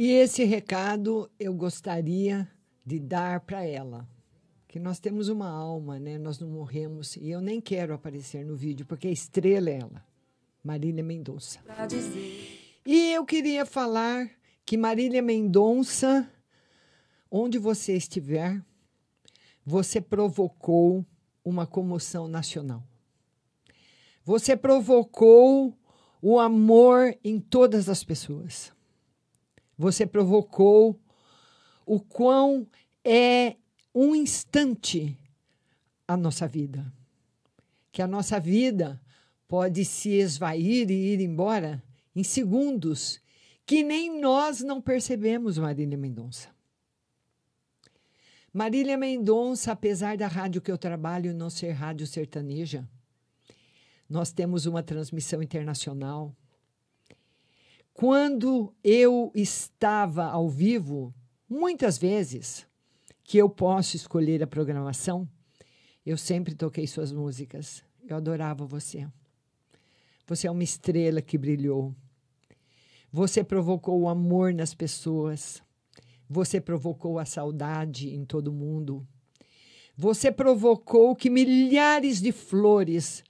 E esse recado eu gostaria de dar para ela. Que nós temos uma alma, né? Nós não morremos. E eu nem quero aparecer no vídeo, porque a estrela é ela, Marília Mendonça. E eu queria falar que Marília Mendonça, onde você estiver, você provocou uma comoção nacional. Você provocou o amor em todas as pessoas. Você provocou o quão é um instante a nossa vida. Que a nossa vida pode se esvair e ir embora em segundos que nem nós não percebemos, Marília Mendonça. Marília Mendonça, apesar da rádio que eu trabalho não ser rádio sertaneja, nós temos uma transmissão internacional quando eu estava ao vivo, muitas vezes que eu posso escolher a programação, eu sempre toquei suas músicas. Eu adorava você. Você é uma estrela que brilhou. Você provocou o amor nas pessoas. Você provocou a saudade em todo mundo. Você provocou que milhares de flores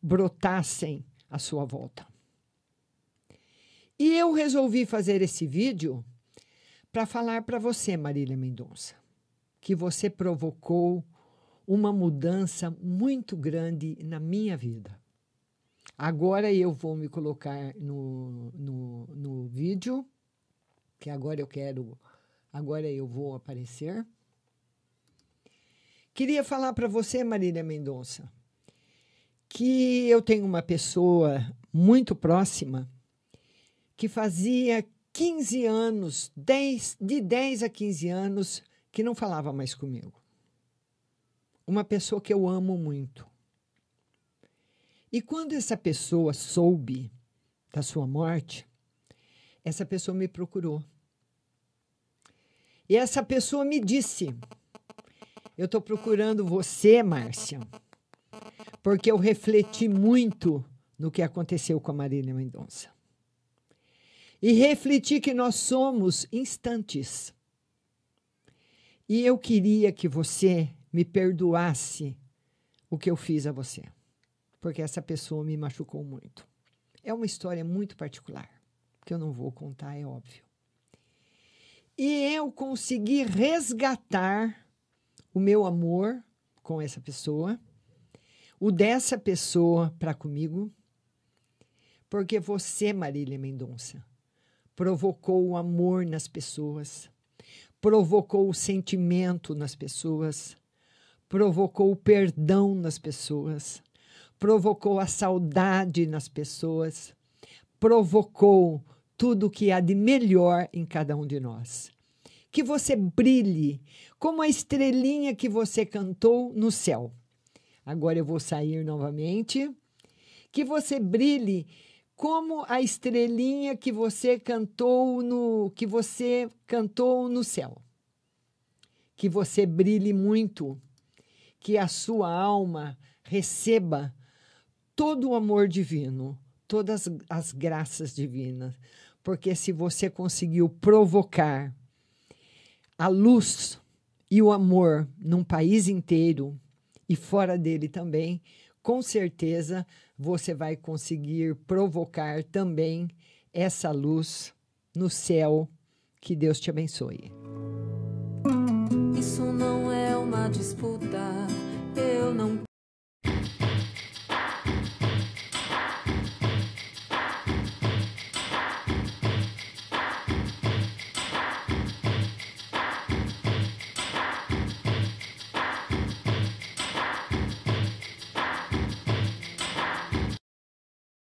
brotassem à sua volta. E eu resolvi fazer esse vídeo para falar para você, Marília Mendonça, que você provocou uma mudança muito grande na minha vida. Agora eu vou me colocar no, no, no vídeo, que agora eu quero, agora eu vou aparecer. Queria falar para você, Marília Mendonça, que eu tenho uma pessoa muito próxima que fazia 15 anos, 10, de 10 a 15 anos, que não falava mais comigo. Uma pessoa que eu amo muito. E quando essa pessoa soube da sua morte, essa pessoa me procurou. E essa pessoa me disse: Eu estou procurando você, Márcia, porque eu refleti muito no que aconteceu com a Marília Mendonça e refletir que nós somos instantes. E eu queria que você me perdoasse o que eu fiz a você, porque essa pessoa me machucou muito. É uma história muito particular, que eu não vou contar, é óbvio. E eu consegui resgatar o meu amor com essa pessoa, o dessa pessoa para comigo, porque você, Marília Mendonça, provocou o amor nas pessoas, provocou o sentimento nas pessoas, provocou o perdão nas pessoas, provocou a saudade nas pessoas, provocou tudo o que há de melhor em cada um de nós. Que você brilhe como a estrelinha que você cantou no céu. Agora eu vou sair novamente. Que você brilhe como a estrelinha que você cantou no que você cantou no céu. Que você brilhe muito, que a sua alma receba todo o amor divino, todas as graças divinas, porque se você conseguiu provocar a luz e o amor num país inteiro e fora dele também, com certeza você vai conseguir provocar também essa luz no céu. Que Deus te abençoe. Isso não é uma disputa, eu não